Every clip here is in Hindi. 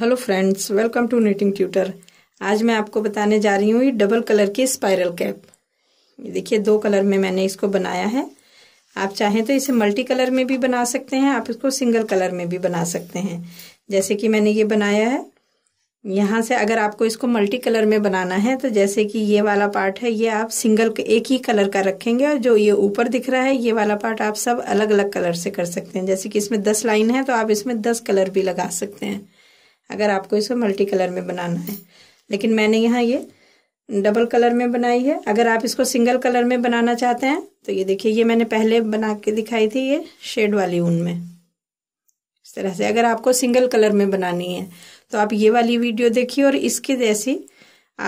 hello friends welcome to knitting tutor आज मैं आपको बताने जा रही हूँ ये डबल कलर की स्पाइरल कैप देखिए दो कलर में मैंने इसको बनाया है आप चाहें तो इसे मल्टी कलर में भी बना सकते हैं आप इसको सिंगल कलर में भी बना सकते हैं जैसे कि मैंने ये बनाया है यहाँ से अगर आपको इसको मल्टी कलर में बनाना है तो जैसे कि ये वाला पार्ट है ये आप सिंगल एक ही कलर का रखेंगे और जो ये ऊपर दिख रहा है ये वाला पार्ट आप सब अलग अलग कलर से कर सकते हैं जैसे कि इसमें दस लाइन है तो आप इसमें दस कलर भी लगा सकते हैं अगर आपको इसको मल्टी कलर में बनाना है लेकिन मैंने यहाँ ये डबल कलर में बनाई है अगर आप इसको सिंगल कलर में बनाना चाहते हैं तो ये देखिए ये मैंने पहले बना के दिखाई थी ये शेड वाली ऊन में इस तरह से अगर आपको सिंगल कलर में बनानी है तो आप ये वाली वीडियो देखिए और इसके जैसी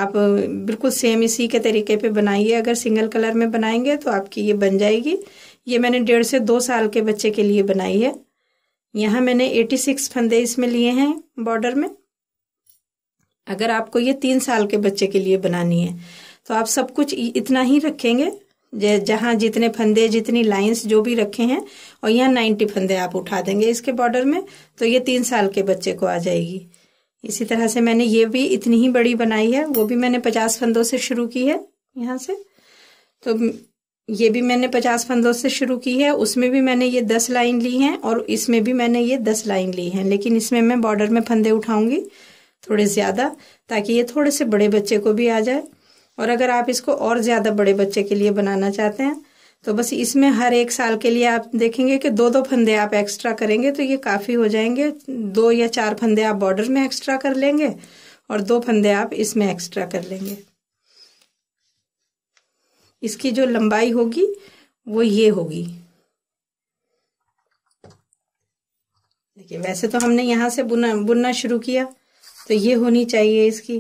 आप बिल्कुल सेम इसी के तरीके पे बनाइए अगर सिंगल कलर में बनाएंगे तो आपकी ये बन जाएगी ये मैंने डेढ़ से दो साल के बच्चे के लिए बनाई है यहाँ मैंने 86 फंदे इसमें लिए हैं बॉर्डर में अगर आपको ये तीन साल के बच्चे के लिए बनानी है तो आप सब कुछ इतना ही रखेंगे जहाँ जितने फंदे जितनी लाइंस जो भी रखे हैं और यहाँ 90 फंदे आप उठा देंगे इसके बॉर्डर में तो ये तीन साल के बच्चे को आ जाएगी इसी तरह से मैंने ये भी इतनी ही बड़ी बनाई है वो भी मैंने पचास फंदों से शुरू की है यहाँ से तो ये भी मैंने पचास फंदों से शुरू की है उसमें भी मैंने ये दस लाइन ली हैं और इसमें भी मैंने ये दस लाइन ली हैं लेकिन इसमें मैं बॉर्डर में फंदे उठाऊंगी थोड़े ज़्यादा ताकि ये थोड़े से बड़े बच्चे को भी आ जाए और अगर आप इसको और ज़्यादा बड़े बच्चे के लिए बनाना चाहते हैं तो बस इसमें हर एक साल के लिए आप देखेंगे कि दो दो फंदे आप एक्स्ट्रा करेंगे तो ये काफ़ी हो जाएंगे दो या चार फंदे आप बॉर्डर में एक्स्ट्रा कर लेंगे और दो फंदे आप इसमें एक्स्ट्रा कर लेंगे इसकी जो लंबाई होगी वो ये होगी देखिए वैसे तो हमने यहां से बुना बुनना शुरू किया तो ये होनी चाहिए इसकी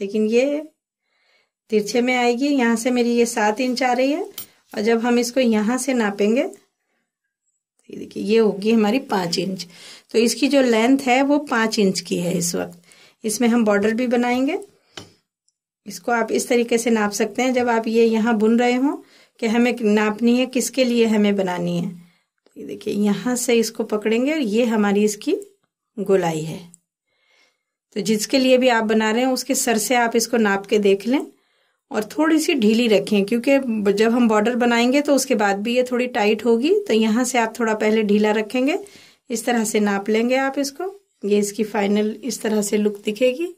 लेकिन ये तिरछे में आएगी यहां से मेरी ये सात इंच आ रही है और जब हम इसको यहां से नापेंगे तो ये देखिए ये होगी हमारी पांच इंच तो इसकी जो लेंथ है वो पांच इंच की है इस वक्त इसमें हम बॉर्डर भी बनाएंगे इसको आप इस तरीके से नाप सकते हैं जब आप ये यहाँ बुन रहे हों कि हमें नापनी है किसके लिए हमें बनानी है तो ये देखिए यहाँ से इसको पकड़ेंगे और ये हमारी इसकी गोलाई है तो जिसके लिए भी आप बना रहे हैं उसके सर से आप इसको नाप के देख लें और थोड़ी सी ढीली रखें क्योंकि जब हम बॉर्डर बनाएंगे तो उसके बाद भी ये थोड़ी टाइट होगी तो यहाँ से आप थोड़ा पहले ढीला रखेंगे इस तरह से नाप लेंगे आप इसको ये इसकी फाइनल इस तरह से लुक दिखेगी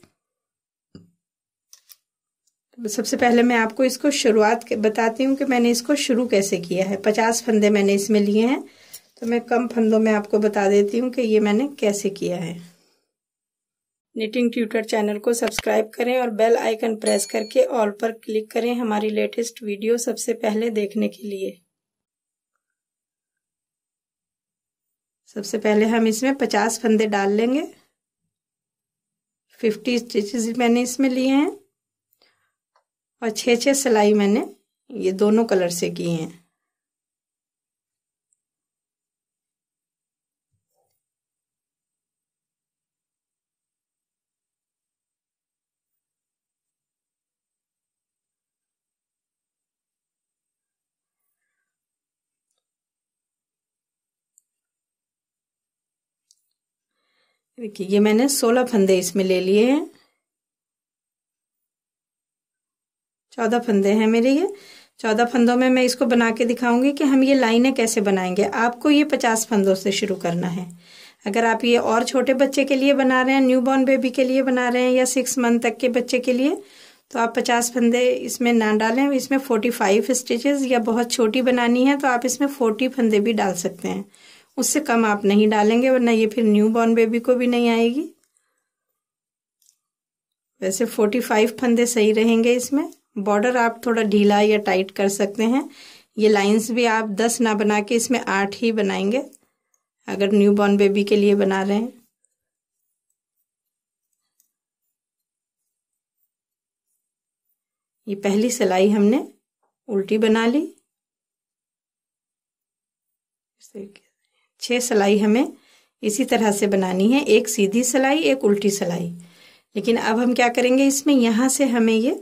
सबसे पहले मैं आपको इसको शुरुआत बताती हूँ कि मैंने इसको शुरू कैसे किया है पचास फंदे मैंने इसमें लिए हैं तो मैं कम फंदों में आपको बता देती हूँ कि ये मैंने कैसे किया है निटिंग ट्यूटर चैनल को सब्सक्राइब करें और बेल आइकन प्रेस करके ऑल पर क्लिक करें हमारी लेटेस्ट वीडियो सबसे पहले देखने के लिए सबसे पहले हम इसमें पचास फंदे डाल लेंगे फिफ्टी स्टिचेस मैंने इसमें लिए हैं और छः छः सिलाई मैंने ये दोनों कलर से की हैं देखिए ये मैंने सोलह फंदे इसमें ले लिए हैं चौदह फंदे हैं मेरे ये चौदह फंदों में मैं इसको बना के दिखाऊंगी कि हम ये लाइनें कैसे बनाएंगे आपको ये पचास फंदों से शुरू करना है अगर आप ये और छोटे बच्चे के लिए बना रहे हैं न्यू बॉर्न बेबी के लिए बना रहे हैं या सिक्स मंथ तक के बच्चे के लिए तो आप पचास फंदे इसमें ना डालें इसमें फोर्टी फाइव स्टिचेज या बहुत छोटी बनानी है तो आप इसमें फोर्टी फंदे भी डाल सकते हैं उससे कम आप नहीं डालेंगे वरना ये फिर न्यू बॉर्न बेबी को भी नहीं आएगी वैसे फोर्टी फाइव फंदे सही रहेंगे इसमें बॉर्डर आप थोड़ा ढीला या टाइट कर सकते हैं ये लाइंस भी आप दस ना बना के इसमें आठ ही बनाएंगे अगर न्यू बॉर्न बेबी के लिए बना रहे हैं ये पहली सिलाई हमने उल्टी बना ली छह सिलाई हमें इसी तरह से बनानी है एक सीधी सिलाई एक उल्टी सिलाई लेकिन अब हम क्या करेंगे इसमें यहां से हमें ये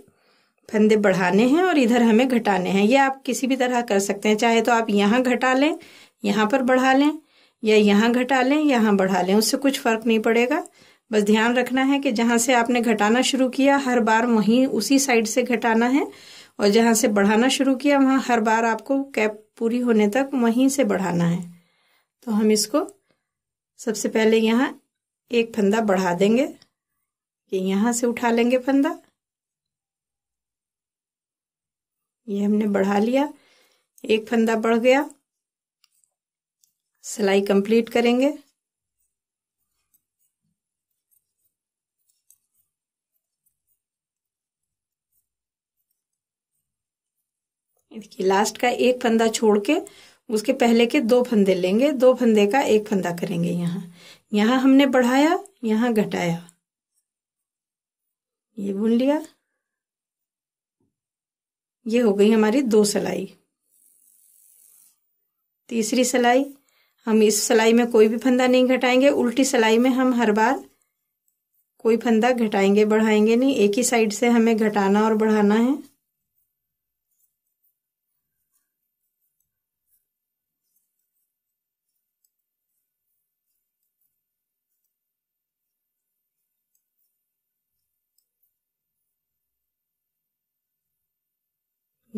फंदे बढ़ाने हैं और इधर हमें घटाने हैं ये आप किसी भी तरह कर सकते हैं चाहे तो आप यहाँ घटा लें यहाँ पर बढ़ा लें या यहाँ घटा लें यहाँ बढ़ा लें उससे कुछ फर्क नहीं पड़ेगा बस ध्यान रखना है कि जहाँ से आपने घटाना शुरू किया हर बार वहीं उसी साइड से घटाना है और जहाँ से बढ़ाना शुरू किया वहाँ हर बार आपको कैप पूरी होने तक वहीं से बढ़ाना है तो हम इसको सबसे पहले यहाँ एक फंदा बढ़ा देंगे कि यहाँ से उठा लेंगे फंदा ये हमने बढ़ा लिया एक फंदा बढ़ गया सिलाई कंप्लीट करेंगे देखिए लास्ट का एक फंदा छोड़ के उसके पहले के दो फंदे लेंगे दो फंदे का एक फंदा करेंगे यहाँ यहाँ हमने बढ़ाया यहाँ घटाया ये बुन लिया ये हो गई हमारी दो सिलाई तीसरी सिलाई हम इस सिलाई में कोई भी फंदा नहीं घटाएंगे उल्टी सिलाई में हम हर बार कोई फंदा घटाएंगे बढ़ाएंगे नहीं एक ही साइड से हमें घटाना और बढ़ाना है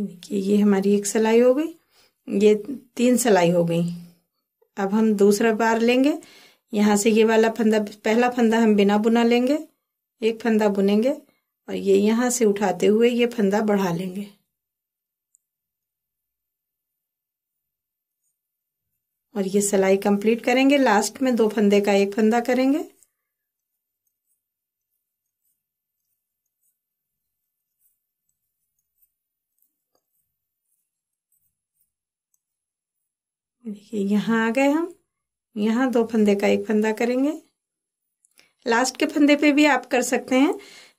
देखिए ये हमारी एक सिलाई हो गई ये तीन सिलाई हो गई अब हम दूसरा बार लेंगे यहाँ से ये वाला फंदा पहला फंदा हम बिना बुना लेंगे एक फंदा बुनेंगे और ये यहाँ से उठाते हुए ये फंदा बढ़ा लेंगे और ये सिलाई कंप्लीट करेंगे लास्ट में दो फंदे का एक फंदा करेंगे देखिए यहाँ आ गए हम यहाँ दो फंदे का एक फंदा करेंगे लास्ट के फंदे पे भी आप कर सकते हैं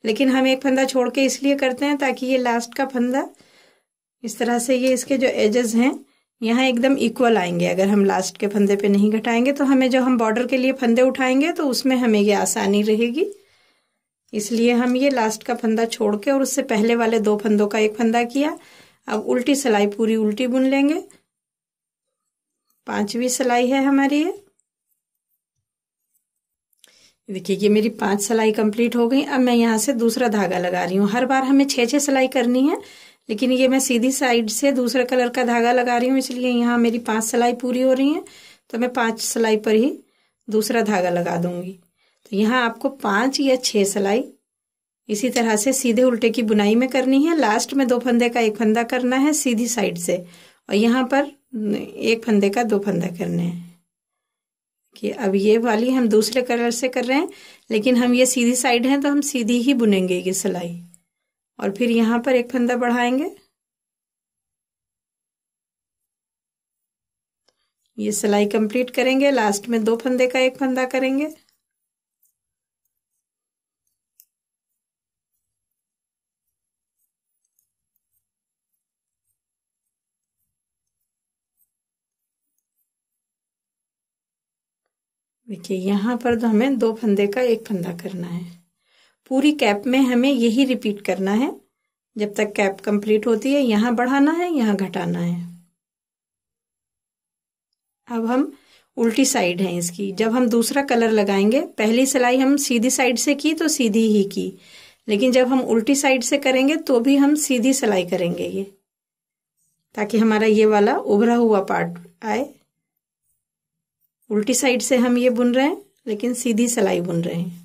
लेकिन हम एक फंदा छोड़ के इसलिए करते हैं ताकि ये लास्ट का फंदा इस तरह से ये इसके जो एजेस हैं यहाँ एकदम इक्वल आएंगे अगर हम लास्ट के फंदे पे नहीं घटाएंगे तो हमें जो हम बॉर्डर के लिए फंदे उठाएंगे तो उसमें हमें ये आसानी रहेगी इसलिए हम ये लास्ट का फंदा छोड़ के और उससे पहले वाले दो फंदों का एक फंदा किया अब उल्टी सिलाई पूरी उल्टी बुन लेंगे पांचवी सिलाई है हमारी ये देखिए ये मेरी पांच सिलाई कंप्लीट हो गई अब मैं यहाँ से दूसरा धागा लगा रही हूँ हर बार हमें छः छः सिलाई करनी है लेकिन ये मैं सीधी साइड से दूसरे कलर का धागा लगा रही हूँ इसलिए यहाँ मेरी पांच सिलाई पूरी हो रही है तो मैं पांच सिलाई पर ही दूसरा धागा लगा दूंगी तो यहाँ आपको पांच या छः सिलाई इसी तरह से सीधे उल्टे की बुनाई में करनी है लास्ट में दो फंदे का एक फंदा करना है सीधी साइड से और यहाँ पर एक फंदे का दो फंदा करने हैं कि अब ये वाली हम दूसरे कलर से कर रहे हैं लेकिन हम ये सीधी साइड हैं तो हम सीधी ही बुनेंगे ये सिलाई और फिर यहाँ पर एक फंदा बढ़ाएंगे ये सिलाई कंप्लीट करेंगे लास्ट में दो फंदे का एक फंदा करेंगे देखिए यहाँ पर तो हमें दो फंदे का एक फंदा करना है पूरी कैप में हमें यही रिपीट करना है जब तक कैप कंप्लीट होती है यहाँ बढ़ाना है यहाँ घटाना है अब हम उल्टी साइड है इसकी जब हम दूसरा कलर लगाएंगे पहली सिलाई हम सीधी साइड से की तो सीधी ही की लेकिन जब हम उल्टी साइड से करेंगे तो भी हम सीधी सिलाई करेंगे ये ताकि हमारा ये वाला उभरा हुआ पार्ट आए उल्टी साइड से हम ये बुन रहे हैं लेकिन सीधी सलाई बुन रहे हैं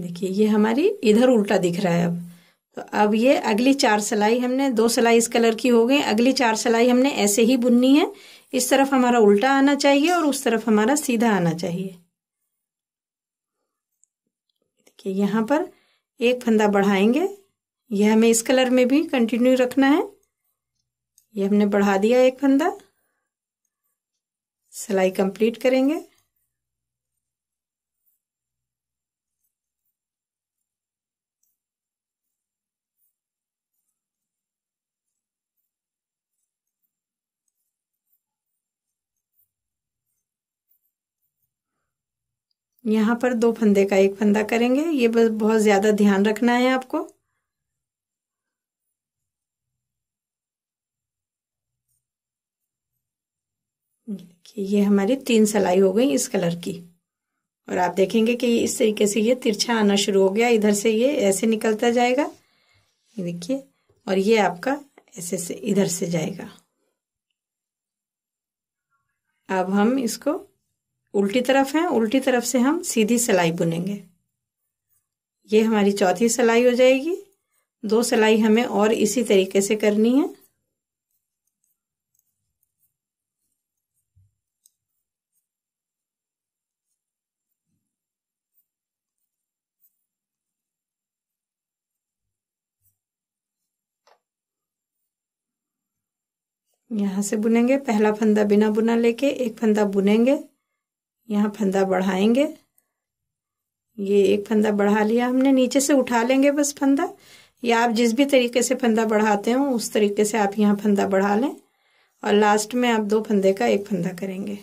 देखिए ये हमारी इधर उल्टा दिख रहा है अब तो अब ये अगली चार सिलाई हमने दो सिलाई इस कलर की हो गई अगली चार सिलाई हमने ऐसे ही बुननी है इस तरफ हमारा उल्टा आना चाहिए और उस तरफ हमारा सीधा आना चाहिए देखिए यहाँ पर एक फंदा बढ़ाएंगे यह हमें इस कलर में भी कंटिन्यू रखना है ये हमने बढ़ा दिया एक फंदा सिलाई कंप्लीट करेंगे यहाँ पर दो फंदे का एक फंदा करेंगे ये बस बहुत ज़्यादा ध्यान रखना है आपको देखिए ये हमारी तीन सलाई हो गई इस कलर की और आप देखेंगे कि इस तरीके से ये तिरछा आना शुरू हो गया इधर से ये ऐसे निकलता जाएगा ये देखिए और ये आपका ऐसे से इधर से जाएगा अब हम इसको उल्टी तरफ है उल्टी तरफ से हम सीधी सिलाई बुनेंगे ये हमारी चौथी सिलाई हो जाएगी दो सिलाई हमें और इसी तरीके से करनी है यहां से बुनेंगे पहला फंदा बिना बुना लेके एक फंदा बुनेंगे यहाँ फंदा बढ़ाएंगे ये एक फंदा बढ़ा लिया हमने नीचे से उठा लेंगे बस फंदा या आप जिस भी तरीके से फंदा बढ़ाते हो उस तरीके से आप यहाँ फंदा बढ़ा लें और लास्ट में आप दो फंदे का एक फंदा करेंगे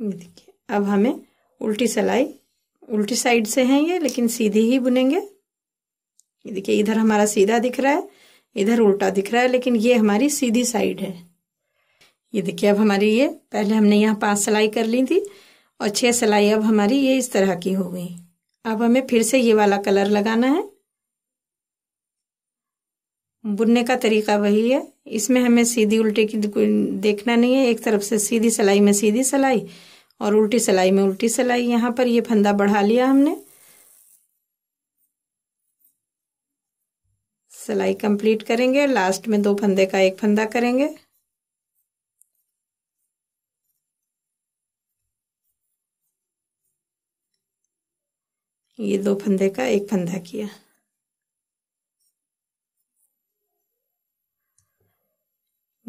देखिए अब हमें उल्टी सलाई उल्टी साइड से हैं ये लेकिन सीधी ही बुनेंगे ये देखिए इधर हमारा सीधा दिख रहा है इधर उल्टा दिख रहा है लेकिन ये हमारी सीधी साइड है ये देखिए अब हमारी ये पहले हमने यहाँ पांच सिलाई कर ली थी और छह सिलाई अब हमारी ये इस तरह की हो गई अब हमें फिर से ये वाला कलर लगाना है बुनने का तरीका वही है इसमें हमें सीधी उल्टे की देखना नहीं है एक तरफ से सीधी सिलाई में सीधी सिलाई और उल्टी सिलाई में उल्टी सिलाई यहाँ पर ये फंदा बढ़ा लिया हमने सिलाई कंप्लीट करेंगे लास्ट में दो फंदे का एक फंदा करेंगे ये दो फंदे का एक फंदा किया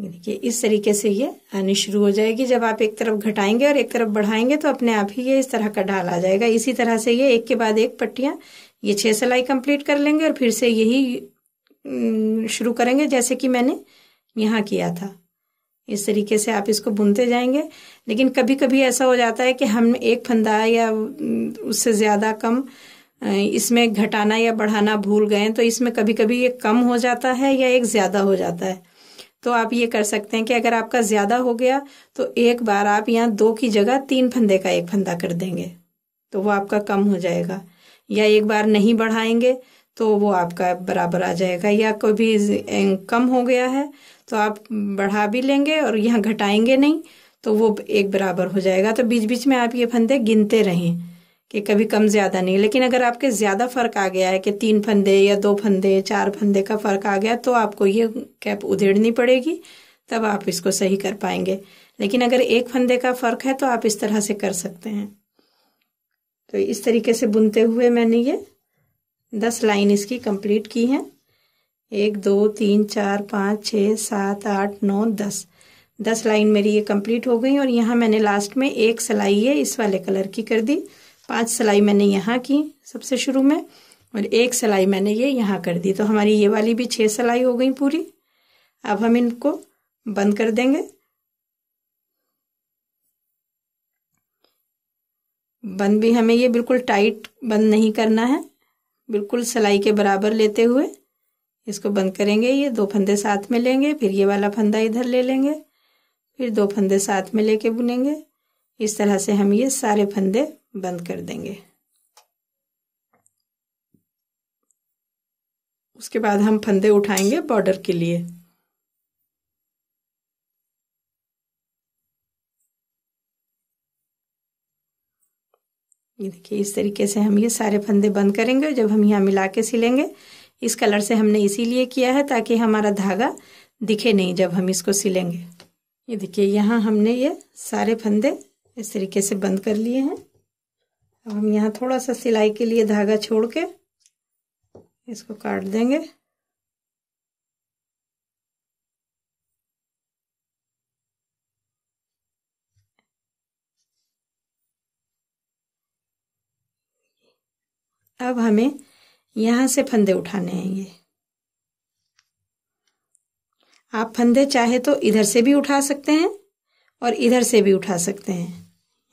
देखिए इस तरीके से ये आनी शुरू हो जाएगी जब आप एक तरफ घटाएंगे और एक तरफ बढ़ाएंगे तो अपने आप ही ये इस तरह का ढाल आ जाएगा इसी तरह से ये एक के बाद एक पट्टियाँ ये छह सिलाई कंप्लीट कर लेंगे और फिर से यही शुरू करेंगे जैसे कि मैंने यहाँ किया था इस तरीके से आप इसको बुनते जाएंगे लेकिन कभी कभी ऐसा हो जाता है कि हम एक फंदा या उससे ज़्यादा कम इसमें घटाना या बढ़ाना भूल गए तो इसमें कभी कभी ये कम हो जाता है या एक ज़्यादा हो जाता है तो आप ये कर सकते हैं कि अगर आपका ज़्यादा हो गया तो एक बार आप यहाँ दो की जगह तीन फंदे का एक फंदा कर देंगे तो वो आपका कम हो जाएगा या एक बार नहीं बढ़ाएंगे तो वो आपका बराबर आ जाएगा या कोई भी कम हो गया है तो आप बढ़ा भी लेंगे और यहाँ घटाएंगे नहीं तो वो एक बराबर हो जाएगा तो बीच बीच में आप ये फंदे गिनते रहें कि कभी कम ज़्यादा नहीं लेकिन अगर आपके ज़्यादा फ़र्क आ गया है कि तीन फंदे या दो फंदे चार फंदे का फ़र्क आ गया तो आपको ये कैप उधेड़नी पड़ेगी तब आप इसको सही कर पाएंगे लेकिन अगर एक फंदे का फ़र्क है तो आप इस तरह से कर सकते हैं तो इस तरीके से बुनते हुए मैंने ये दस लाइन इसकी कंप्लीट की है एक दो तीन चार पाँच छः सात आठ नौ दस दस लाइन मेरी ये कंप्लीट हो गई और यहाँ मैंने लास्ट में एक सिलाई ये इस वाले कलर की कर दी पांच सिलाई मैंने यहाँ की सबसे शुरू में और एक सिलाई मैंने ये यहाँ कर दी तो हमारी ये वाली भी छः सिलाई हो गई पूरी अब हम इनको बंद कर देंगे बंद भी हमें ये बिल्कुल टाइट बंद नहीं करना है बिल्कुल सिलाई के बराबर लेते हुए इसको बंद करेंगे ये दो फंदे साथ में लेंगे फिर ये वाला फंदा इधर ले लेंगे फिर दो फंदे साथ में लेके बुनेंगे इस तरह से हम ये सारे फंदे बंद कर देंगे उसके बाद हम फंदे उठाएंगे बॉर्डर के लिए ये देखिए इस तरीके से हम ये सारे फंदे बंद करेंगे जब हम यहाँ मिला के सिलेंगे इस कलर से हमने इसीलिए किया है ताकि हमारा धागा दिखे नहीं जब हम इसको सिलेंगे ये देखिए यहाँ हमने ये सारे फंदे इस तरीके से बंद कर लिए हैं अब हम यहाँ थोड़ा सा सिलाई के लिए धागा छोड़ के इसको काट देंगे अब हमें यहां से फंदे उठाने हैं ये आप फंदे चाहे तो इधर से भी उठा सकते हैं और इधर से भी उठा सकते हैं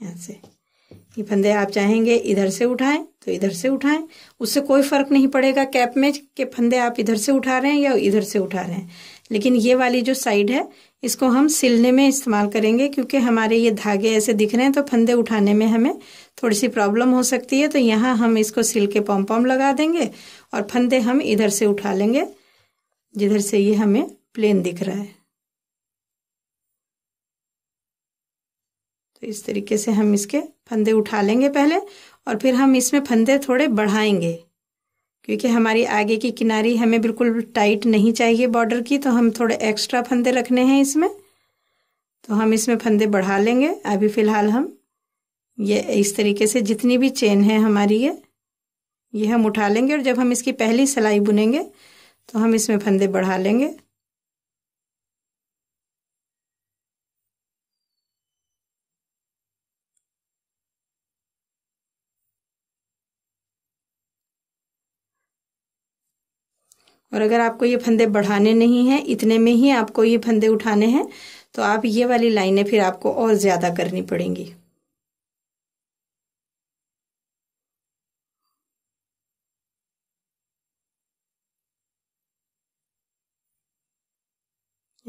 यहां से कि फंदे आप चाहेंगे इधर से उठाएं तो इधर से उठाएं उससे कोई फर्क नहीं पड़ेगा कैप में कि फंदे आप इधर से उठा रहे हैं या इधर से उठा रहे हैं लेकिन ये वाली जो साइड है इसको हम सिलने में इस्तेमाल करेंगे क्योंकि हमारे ये धागे ऐसे दिख रहे हैं तो फंदे उठाने में हमें थोड़ी सी प्रॉब्लम हो सकती है तो यहाँ हम इसको सिल के पॉम पॉम लगा देंगे और फंदे हम इधर से उठा लेंगे जिधर से ये हमें प्लेन दिख रहा है तो इस तरीके से हम इसके फंदे उठा लेंगे पहले और फिर हम इसमें फंदे थोड़े बढ़ाएंगे क्योंकि हमारी आगे की किनारी हमें बिल्कुल टाइट नहीं चाहिए बॉर्डर की तो हम थोड़े एक्स्ट्रा फंदे रखने हैं इसमें तो हम इसमें फंदे बढ़ा लेंगे अभी फ़िलहाल हम ये इस तरीके से जितनी भी चेन है हमारी ये ये हम उठा लेंगे और जब हम इसकी पहली सिलाई बुनेंगे तो हम इसमें फंदे बढ़ा लेंगे और अगर आपको ये फंदे बढ़ाने नहीं हैं इतने में ही आपको ये फंदे उठाने हैं तो आप ये वाली लाइनें फिर आपको और ज़्यादा करनी पड़ेंगी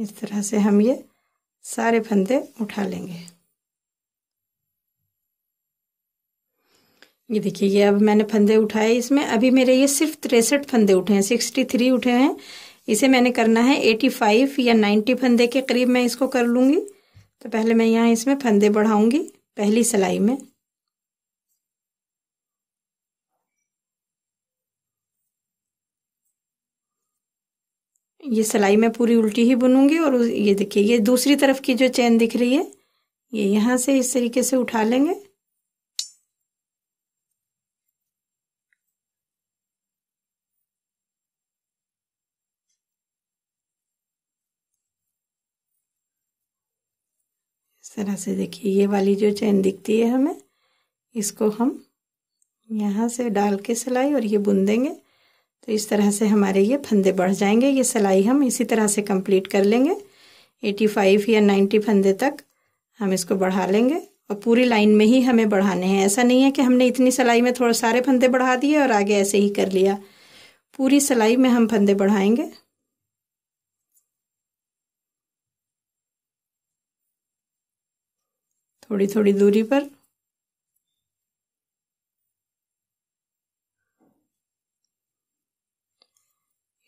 इस तरह से हम ये सारे फंदे उठा लेंगे ये देखिए ये अब मैंने फंदे उठाए इसमें अभी मेरे ये सिर्फ तिरसठ फंदे उठे हैं सिक्सटी थ्री उठे हैं इसे मैंने करना है एटी फाइव या नाइन्टी फंदे के करीब मैं इसको कर लूँगी तो पहले मैं यहाँ इसमें फंदे बढ़ाऊँगी पहली सिलाई में ये सिलाई मैं पूरी उल्टी ही बुनूंगी और ये देखिए ये दूसरी तरफ की जो चैन दिख रही है ये यहाँ से इस तरीके से उठा लेंगे तरह से देखिए ये वाली जो चैन दिखती है हमें इसको हम यहाँ से डाल के सिलाई और ये बुन देंगे तो इस तरह से हमारे ये फंदे बढ़ जाएंगे ये सिलाई हम इसी तरह से कंप्लीट कर लेंगे 85 या 90 फंदे तक हम इसको बढ़ा लेंगे और पूरी लाइन में ही हमें बढ़ाने हैं ऐसा नहीं है कि हमने इतनी सिलाई में थोड़ा सारे फंदे बढ़ा दिए और आगे ऐसे ही कर लिया पूरी सिलाई में हम फंदे बढ़ाएंगे थोड़ी थोड़ी दूरी पर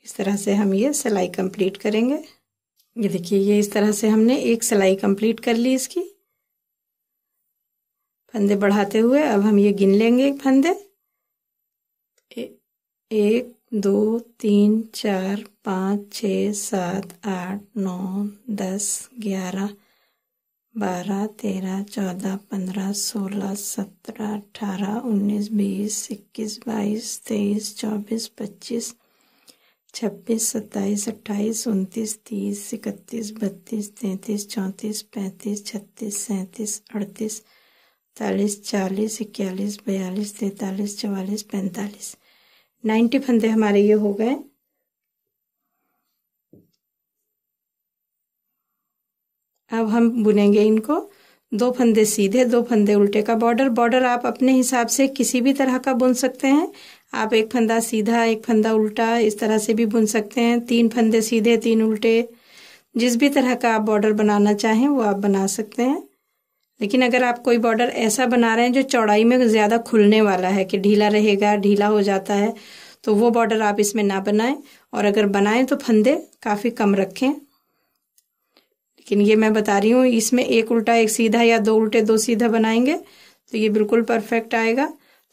इस तरह से हम ये सिलाई कंप्लीट करेंगे ये देखिए ये इस तरह से हमने एक सिलाई कंप्लीट कर ली इसकी फंदे बढ़ाते हुए अब हम ये गिन लेंगे फंदे एक दो तीन चार पाँच छ सात आठ नौ दस ग्यारह बारह तेरह चौदह पंद्रह सोलह सत्रह अठारह उन्नीस बीस इक्कीस बाईस तेईस चौबीस पच्चीस छब्बीस सत्ताईस अट्ठाईस उनतीस तीस इकतीस बत्तीस तैंतीस चौंतीस पैंतीस छत्तीस सैंतीस अड़तीस चालीस चालीस इक्यालीस बयालीस तैंतालीस चवालीस पैंतालीस नाइन्टी फंदे हमारे ये हो गए अब हम बुनेंगे इनको दो फंदे सीधे दो फंदे उल्टे का बॉर्डर बॉर्डर आप अपने हिसाब से किसी भी तरह का बुन सकते हैं आप एक फंदा सीधा एक फंदा उल्टा इस तरह से भी बुन सकते हैं तीन फंदे सीधे तीन उल्टे जिस भी तरह का आप बॉर्डर बनाना चाहें वो आप बना सकते हैं लेकिन अगर आप कोई बॉर्डर ऐसा बना रहे हैं जो चौड़ाई में ज़्यादा खुलने वाला है कि ढीला रहेगा ढीला हो जाता है तो वो बॉर्डर आप इसमें ना बनाएं और अगर बनाएं तो फंदे काफ़ी कम रखें लेकिन ये मैं बता रही हूँ इसमें एक उल्टा एक सीधा या दो उल्टे दो सीधा बनाएंगे तो ये बिल्कुल परफेक्ट आएगा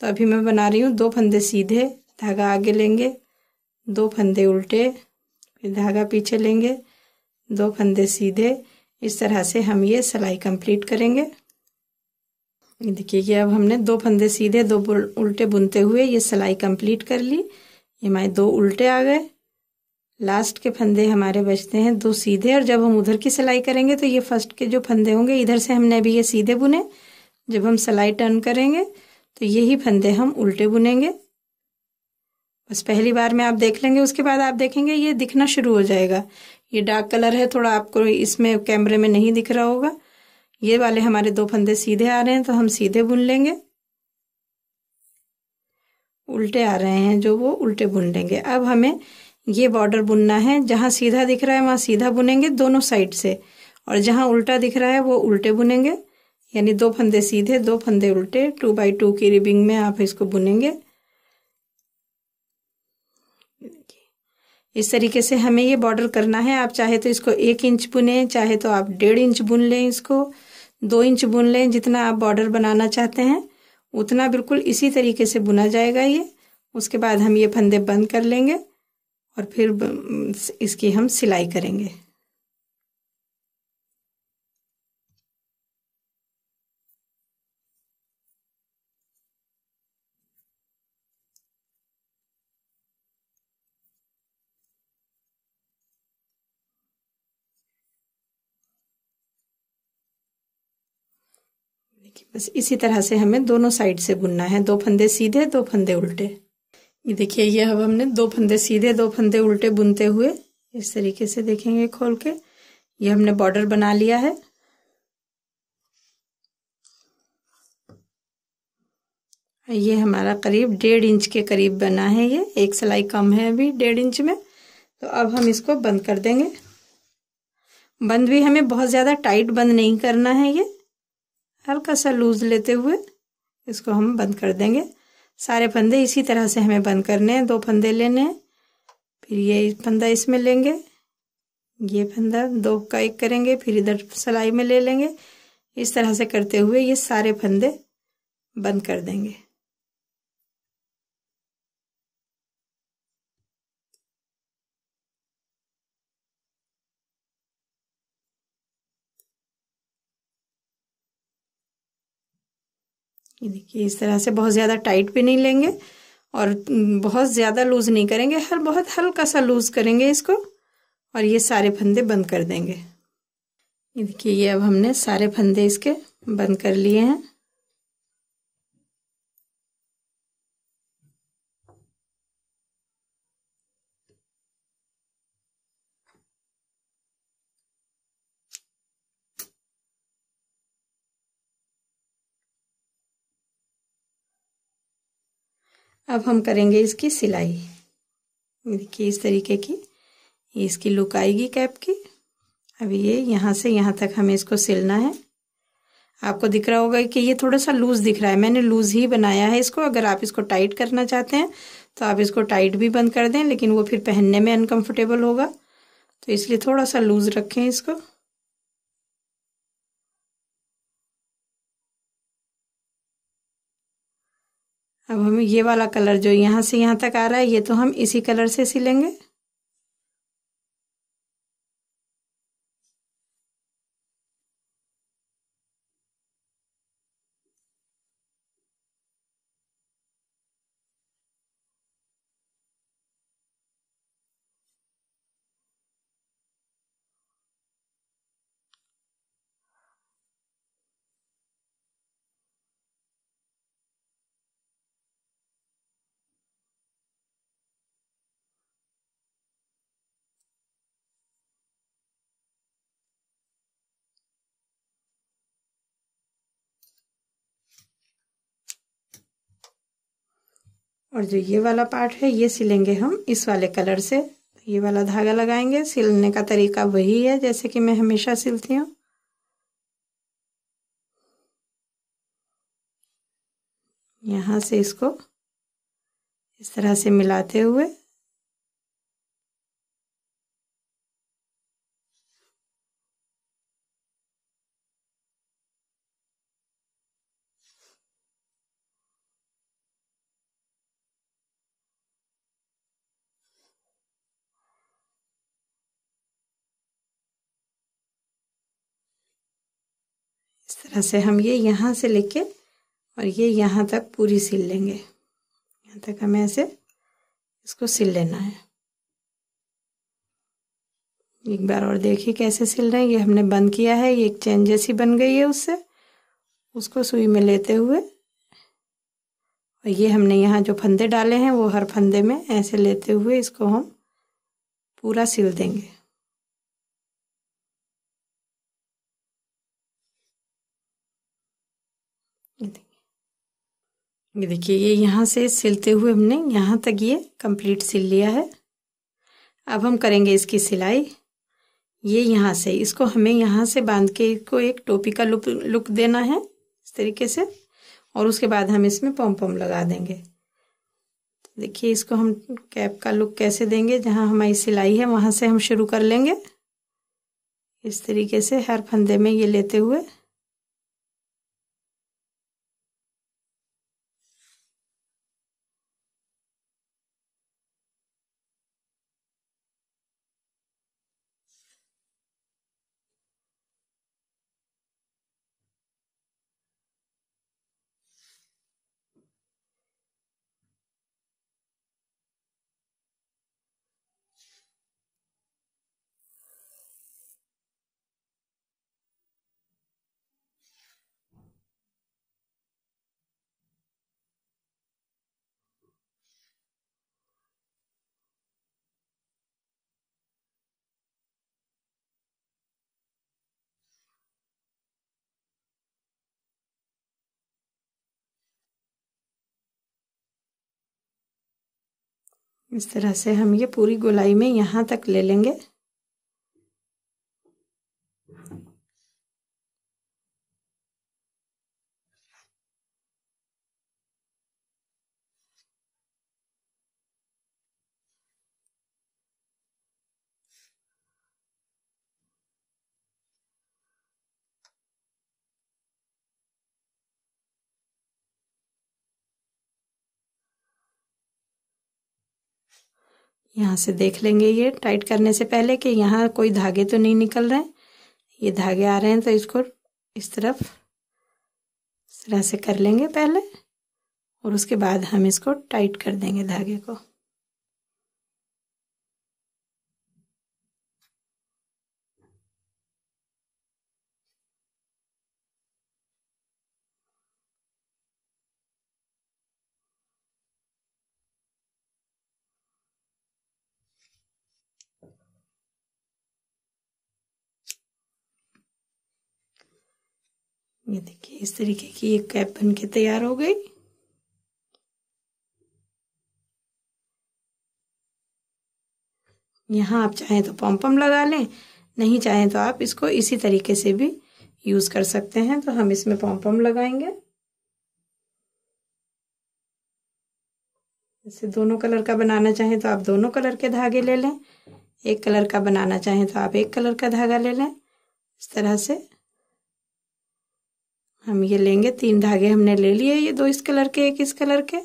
तो अभी मैं बना रही हूँ दो फंदे सीधे धागा आगे लेंगे दो फंदे उल्टे फिर धागा पीछे लेंगे दो फंदे सीधे इस तरह से हम ये सिलाई कंप्लीट करेंगे देखिए कि अब हमने दो फंदे सीधे दो उल्टे बुनते हुए ये सिलाई कंप्लीट कर ली ये हमारे दो उल्टे आ गए लास्ट के फंदे हमारे बचते हैं दो सीधे और जब हम उधर की सिलाई करेंगे तो ये फर्स्ट के जो फंदे होंगे इधर से हमने अभी ये सीधे बुने जब हम सिलाई टर्न करेंगे तो यही फंदे हम उल्टे बुनेंगे बस पहली बार में आप देख लेंगे उसके बाद आप देखेंगे ये दिखना शुरू हो जाएगा ये डार्क कलर है थोड़ा आपको इसमें कैमरे में नहीं दिख रहा होगा ये वाले हमारे दो फंदे सीधे आ रहे हैं तो हम सीधे बुन लेंगे उल्टे आ रहे हैं जो वो उल्टे बुन लेंगे अब हमें ये बॉर्डर बुनना है जहाँ सीधा दिख रहा है वहाँ सीधा बुनेंगे दोनों साइड से और जहाँ उल्टा दिख रहा है वो उल्टे बुनेंगे यानी दो फंदे सीधे दो फंदे उल्टे टू बाई टू की रिबिंग में आप इसको बुनेंगे इस तरीके से हमें ये बॉर्डर करना है आप चाहे तो इसको एक इंच बुने चाहे तो आप डेढ़ इंच बुन लें इसको दो इंच बुन लें जितना आप बॉर्डर बनाना चाहते हैं उतना बिल्कुल इसी तरीके से बुना जाएगा ये उसके बाद हम ये फंदे बंद कर लेंगे और फिर इसकी हम सिलाई करेंगे बस इसी तरह से हमें दोनों साइड से बुनना है दो फंदे सीधे दो फंदे उल्टे ये देखिए ये अब हमने दो फंदे सीधे दो फंदे उल्टे बुनते हुए इस तरीके से देखेंगे खोल के ये हमने बॉर्डर बना लिया है ये हमारा करीब डेढ़ इंच के करीब बना है ये एक सिलाई कम है अभी डेढ़ इंच में तो अब हम इसको बंद कर देंगे बंद भी हमें बहुत ज़्यादा टाइट बंद नहीं करना है ये हल्का सा लूज लेते हुए इसको हम बंद कर देंगे सारे फंदे इसी तरह से हमें बंद करने हैं दो फंदे लेने हैं फिर ये फंदा इसमें लेंगे ये फंदा दो का एक करेंगे फिर इधर सलाई में ले लेंगे इस तरह से करते हुए ये सारे फंदे बंद कर देंगे ये देखिए इस तरह से बहुत ज़्यादा टाइट भी नहीं लेंगे और बहुत ज़्यादा लूज़ नहीं करेंगे हर बहुत हल्का सा लूज़ करेंगे इसको और ये सारे फंदे बंद कर देंगे ये देखिए ये अब हमने सारे फंदे इसके बंद कर लिए हैं अब हम करेंगे इसकी सिलाई देखिए इस तरीके की इसकी लुक आएगी कैप की अब ये यहाँ से यहाँ तक हमें इसको सिलना है आपको दिख रहा होगा कि ये थोड़ा सा लूज़ दिख रहा है मैंने लूज़ ही बनाया है इसको अगर आप इसको टाइट करना चाहते हैं तो आप इसको टाइट भी बंद कर दें लेकिन वो फिर पहनने में अनकंफर्टेबल होगा तो इसलिए थोड़ा सा लूज़ रखें इसको अब हमें ये वाला कलर जो यहाँ से यहाँ तक आ रहा है ये तो हम इसी कलर से सिलेंगे और जो ये वाला पार्ट है ये सिलेंगे हम इस वाले कलर से तो ये वाला धागा लगाएंगे सिलने का तरीका वही है जैसे कि मैं हमेशा सिलती हूँ यहाँ से इसको इस तरह से मिलाते हुए तरह से हम ये यहाँ से लेके और ये यहाँ तक पूरी सिल लेंगे यहाँ तक हमें ऐसे इसको सिल लेना है एक बार और देखिए कैसे सिल रहे हैं ये हमने बंद किया है ये एक चेन जैसी बन गई है उससे उसको सुई में लेते हुए और ये हमने यहाँ जो फंदे डाले हैं वो हर फंदे में ऐसे लेते हुए इसको हम पूरा सिल देंगे ये देखिए ये यहाँ से सिलते हुए हमने यहाँ तक ये कंप्लीट सिल लिया है अब हम करेंगे इसकी सिलाई ये यहाँ से इसको हमें यहाँ से बांध के इसको एक टोपी का लुक लुक देना है इस तरीके से और उसके बाद हम इसमें पम पम लगा देंगे तो देखिए इसको हम कैप का लुक कैसे देंगे जहाँ हमारी सिलाई है वहाँ से हम शुरू कर लेंगे इस तरीके से हर फंदे में ये लेते हुए इस तरह से हम ये पूरी गोलाई में यहाँ तक ले लेंगे यहाँ से देख लेंगे ये टाइट करने से पहले कि यहाँ कोई धागे तो नहीं निकल रहे ये धागे आ रहे हैं तो इसको इस तरफ इस तरह से कर लेंगे पहले और उसके बाद हम इसको टाइट कर देंगे धागे को ये देखिए इस तरीके की एक कैप बन के तैयार हो गई यहाँ आप चाहें तो पम्पम लगा लें नहीं चाहें तो आप इसको इसी तरीके से भी यूज़ कर सकते हैं तो हम इसमें पम्पम लगाएंगे इसे दोनों कलर का बनाना चाहें तो आप दोनों कलर के धागे ले लें एक कलर का बनाना चाहें तो आप एक कलर का धागा ले लें इस तरह से हम ये लेंगे तीन धागे हमने ले लिए ये दो इस कलर के एक इस कलर के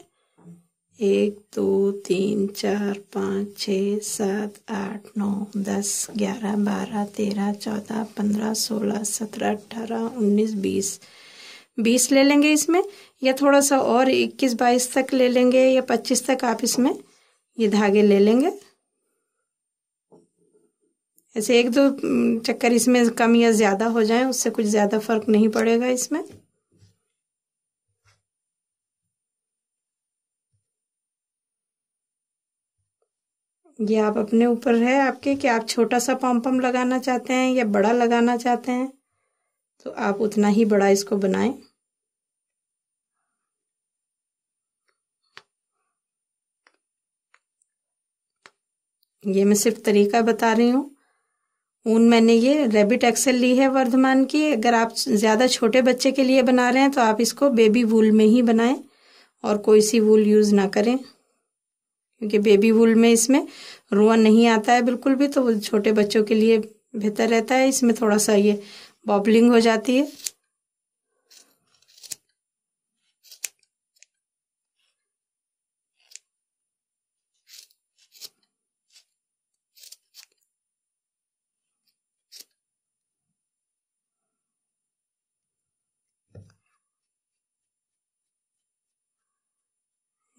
एक दो तीन चार पाँच छ सात आठ नौ दस ग्यारह बारह तेरह चौदह पंद्रह सोलह सत्रह अट्ठारह उन्नीस बीस बीस ले लेंगे इसमें या थोड़ा सा और इक्कीस बाईस तक ले लेंगे या पच्चीस तक आप इसमें ये धागे ले लेंगे ऐसे एक दो चक्कर इसमें कम या ज़्यादा हो जाए उससे कुछ ज़्यादा फर्क नहीं पड़ेगा इसमें ये आप अपने ऊपर है आपके कि आप छोटा सा पम्पम लगाना चाहते हैं या बड़ा लगाना चाहते हैं तो आप उतना ही बड़ा इसको बनाएं ये मैं सिर्फ तरीका बता रही हूँ ऊन मैंने ये रेबिट एक्सेल ली है वर्धमान की अगर आप ज़्यादा छोटे बच्चे के लिए बना रहे हैं तो आप इसको बेबी वूल में ही बनाएं और कोई सी वूल यूज़ ना करें क्योंकि बेबी वूल में इसमें रुआ नहीं आता है बिल्कुल भी तो छोटे बच्चों के लिए बेहतर रहता है इसमें थोड़ा सा ये बॉबलिंग हो जाती है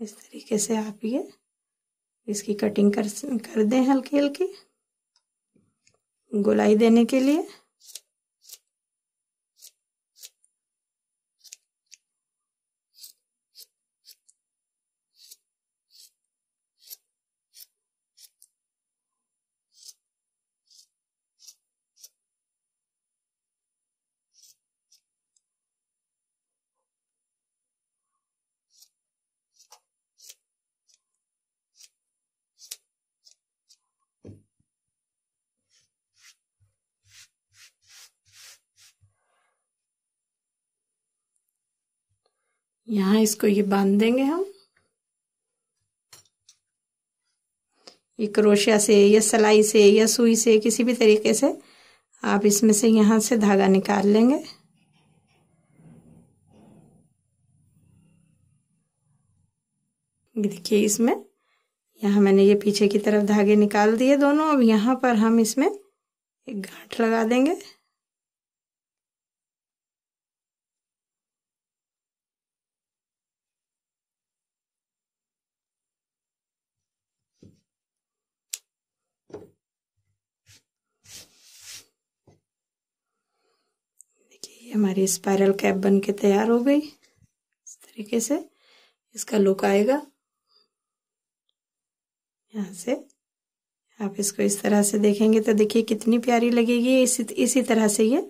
इस तरीके से आप ये इसकी कटिंग कर कर दें हल्की हल्की गोलाई देने के लिए यहाँ इसको ये बांध देंगे हम ये क्रोशिया से या सलाई से या सुई से किसी भी तरीके से आप इसमें से यहाँ से धागा निकाल लेंगे देखिए इसमें यहाँ मैंने ये पीछे की तरफ धागे निकाल दिए दोनों अब यहाँ पर हम इसमें एक गांठ लगा देंगे हमारी स्पायरल कैप बन के तैयार हो गई इस तरीके से इसका लुक आएगा यहाँ से आप इसको इस तरह से देखेंगे तो देखिए कितनी प्यारी लगेगी इसी इसी तरह से ये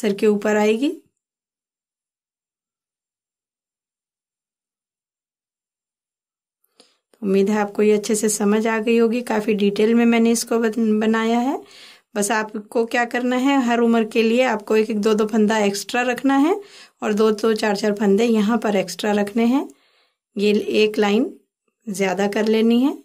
सर के ऊपर आएगी उम्मीद है आपको ये अच्छे से समझ आ गई होगी काफ़ी डिटेल में मैंने इसको बनाया है बस आपको क्या करना है हर उम्र के लिए आपको एक एक दो दो फंदा एक्स्ट्रा रखना है और दो दो तो चार चार फंदे यहाँ पर एक्स्ट्रा रखने हैं ये एक लाइन ज़्यादा कर लेनी है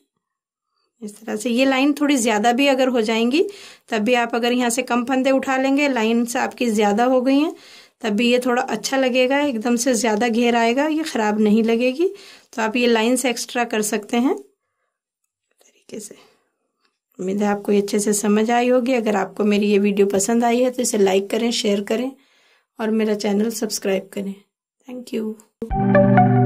इस तरह से ये लाइन थोड़ी ज़्यादा भी अगर हो जाएंगी तब भी आप अगर यहाँ से कम फंदे उठा लेंगे लाइन्स आपकी ज़्यादा हो गई हैं तब भी ये थोड़ा अच्छा लगेगा एकदम से ज़्यादा घेर आएगा ये ख़राब नहीं लगेगी तो आप ये लाइन्स एक्स्ट्रा कर सकते हैं तरीके से उम्मीद है आपको ये अच्छे से समझ आई होगी अगर आपको मेरी ये वीडियो पसंद आई है तो इसे लाइक करें शेयर करें और मेरा चैनल सब्सक्राइब करें थैंक यू